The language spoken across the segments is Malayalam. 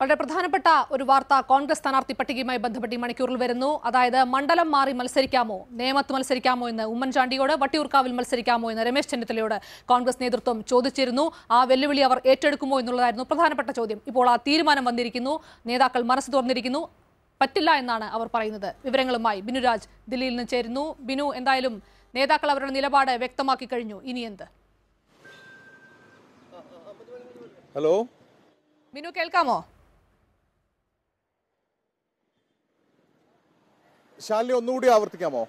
വളരെ പ്രധാനപ്പെട്ട ഒരു വാർത്ത കോൺഗ്രസ് സ്ഥാനാർത്ഥി പട്ടികയുമായി ബന്ധപ്പെട്ട് ഈ മണിക്കൂറിൽ വരുന്നു അതായത് മണ്ഡലം മാറി മത്സരിക്കാമോ നേമത്ത് മത്സരിക്കാമോ എന്ന് ഉമ്മൻചാണ്ടിയോട് വട്ടിയൂർക്കാവിൽ മത്സരിക്കാമോ എന്ന് രമേശ് ചെന്നിത്തലയോട് കോൺഗ്രസ് നേതൃത്വം ചോദിച്ചിരുന്നു ആ വെല്ലുവിളി അവർ ഏറ്റെടുക്കുമോ എന്നുള്ളതായിരുന്നു പ്രധാനപ്പെട്ട ചോദ്യം ഇപ്പോൾ ആ തീരുമാനം വന്നിരിക്കുന്നു നേതാക്കൾ മനസ്സ് തുറന്നിരിക്കുന്നു പറ്റില്ല എന്നാണ് അവർ പറയുന്നത് വിവരങ്ങളുമായി ബിനുരാജ് ദില്ലിയിൽ നിന്ന് ചേരുന്നു ബിനു എന്തായാലും നേതാക്കൾ അവരുടെ നിലപാട് വ്യക്തമാക്കി കഴിഞ്ഞു ഇനി എന്ത് ഹലോ ബിനു കേൾക്കാമോ ശാലിനി ഒന്നുകൂടി ആവർത്തിക്കാമോ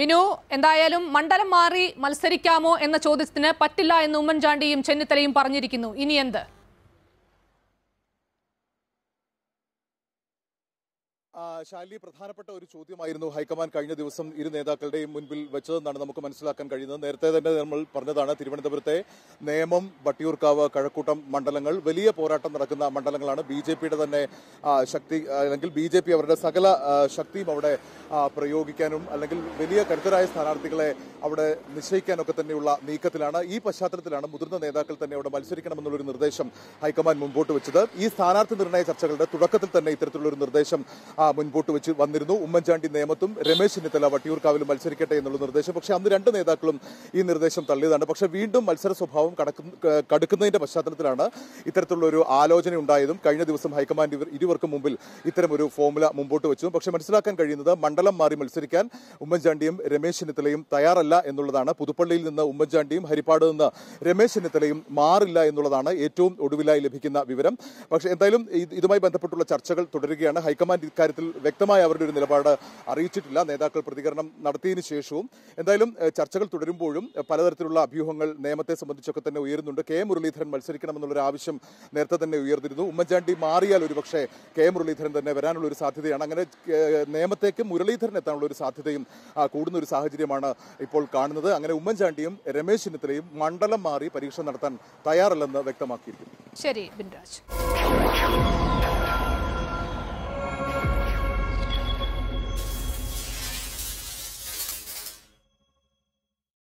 വിനു എന്തായാലും മണ്ഡലം മാറി മത്സരിക്കാമോ എന്ന ചോദ്യത്തിന് പറ്റില്ല എന്ന് ഉമ്മൻചാണ്ടിയും ചെന്നിത്തലയും പറഞ്ഞിരിക്കുന്നു ഇനി എന്ത് ശാലി പ്രധാനപ്പെട്ട ഒരു ചോദ്യമായിരുന്നു ഹൈക്കമാൻഡ് കഴിഞ്ഞ ദിവസം ഇരു നേതാക്കളുടെയും മുൻപിൽ വെച്ചതെന്നാണ് നമുക്ക് മനസ്സിലാക്കാൻ കഴിയുന്നത് നേരത്തെ തന്നെ നമ്മൾ പറഞ്ഞതാണ് തിരുവനന്തപുരത്തെ നേമം വട്ടിയൂർക്കാവ് കഴക്കൂട്ടം മണ്ഡലങ്ങൾ വലിയ പോരാട്ടം നടക്കുന്ന മണ്ഡലങ്ങളാണ് ബി ജെ പിയുടെ തന്നെ ശക്തി അല്ലെങ്കിൽ ബി ജെ പി അവരുടെ സകല ശക്തിയും അവിടെ പ്രയോഗിക്കാനും അല്ലെങ്കിൽ വലിയ കരുത്തരായ സ്ഥാനാർത്ഥികളെ അവിടെ നിശ്ചയിക്കാനൊക്കെ തന്നെയുള്ള നീക്കത്തിലാണ് ഈ പശ്ചാത്തലത്തിലാണ് മുതിർന്ന നേതാക്കൾ തന്നെ അവിടെ മത്സരിക്കണമെന്നുള്ളൊരു നിർദ്ദേശം ഹൈക്കമാൻഡ് മുമ്പോട്ട് വെച്ചത് ഈ സ്ഥാനാർത്ഥി നിർണയ ചർച്ചകളുടെ തുടക്കത്തിൽ തന്നെ ഇത്തരത്തിലുള്ളൊരു നിർദ്ദേശം മുൻപോട്ട് വെച്ച് വന്നിരുന്നു ഉമ്മൻചാണ്ടി നേമത്തും രമേശ് ചെന്നിത്തല വട്ടിയൂർക്കാവിലും മത്സരിക്കട്ടെ എന്നുള്ള നിർദ്ദേശം പക്ഷേ അന്ന് രണ്ട് നേതാക്കളും ഈ നിർദ്ദേശം തള്ളിയതാണ് പക്ഷേ വീണ്ടും മത്സര സ്വഭാവം കടക്കുന്നതിന്റെ കടുക്കുന്നതിന്റെ പശ്ചാത്തലത്തിലാണ് ഇത്തരത്തിലുള്ള ഒരു ആലോചന ഉണ്ടായതും കഴിഞ്ഞ ദിവസം ഹൈക്കമാൻഡ് ഇവർ ഇരുവർക്കും മുമ്പിൽ ഇത്തരം ഒരു ഫോമുല മുമ്പോട്ട് വെച്ചു പക്ഷേ മനസ്സിലാക്കാൻ കഴിയുന്നത് മണ്ഡലം മാറി മത്സരിക്കാൻ ഉമ്മൻചാണ്ടിയും രമേശ് ചെന്നിത്തലയും തയ്യാറല്ല എന്നുള്ളതാണ് പുതുപ്പള്ളിയിൽ നിന്ന് ഉമ്മൻചാണ്ടിയും ഹരിപ്പാട് നിന്ന് രമേശ് ചെന്നിത്തലയും മാറില്ല എന്നുള്ളതാണ് ഏറ്റവും ഒടുവിലായി ലഭിക്കുന്ന വിവരം പക്ഷേ എന്തായാലും ഇതുമായി ബന്ധപ്പെട്ടുള്ള ചർച്ചകൾ തുടരുകയാണ് ഹൈക്കമാൻഡ് ഇക്കാര്യത്തിൽ കാര്യത്തിൽ വ്യക്തമായ അവരുടെ ഒരു നിലപാട് അറിയിച്ചിട്ടില്ല നേതാക്കൾ പ്രതികരണം നടത്തിയതിനു ശേഷവും എന്തായാലും ചർച്ചകൾ തുടരുമ്പോഴും പലതരത്തിലുള്ള അഭ്യൂഹങ്ങൾ നിയമത്തെ സംബന്ധിച്ചൊക്കെ തന്നെ ഉയരുന്നുണ്ട് കെ മുരളീധരൻ മത്സരിക്കണമെന്നുള്ളൊരു ആവശ്യം നേരത്തെ തന്നെ ഉയർന്നിരുന്നു ഉമ്മൻചാണ്ടി മാറിയാൽ ഒരുപക്ഷെ കെ മുരളീധരൻ തന്നെ വരാനുള്ള ഒരു സാധ്യതയാണ് അങ്ങനെ നിയമത്തേക്ക് മുരളീധരൻ എത്താനുള്ള ഒരു സാധ്യതയും കൂടുന്ന ഒരു സാഹചര്യമാണ് ഇപ്പോൾ കാണുന്നത് അങ്ങനെ ഉമ്മൻചാണ്ടിയും രമേശ് ചെന്നിത്തലയും മണ്ഡലം മാറി പരീക്ഷ നടത്താൻ തയ്യാറല്ലെന്ന് വ്യക്തമാക്കിയിരിക്കുന്നു ശരി ബിൻരാജ്